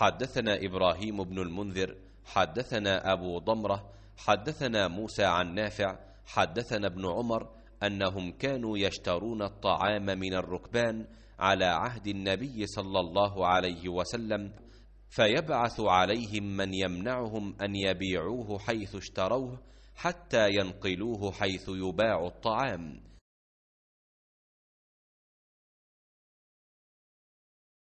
حدثنا إبراهيم بن المنذر حدثنا أبو ضمرة حدثنا موسى عن نافع حدثنا ابن عمر أنهم كانوا يشترون الطعام من الركبان على عهد النبي صلى الله عليه وسلم فيبعث عليهم من يمنعهم أن يبيعوه حيث اشتروه حتى ينقلوه حيث يباع الطعام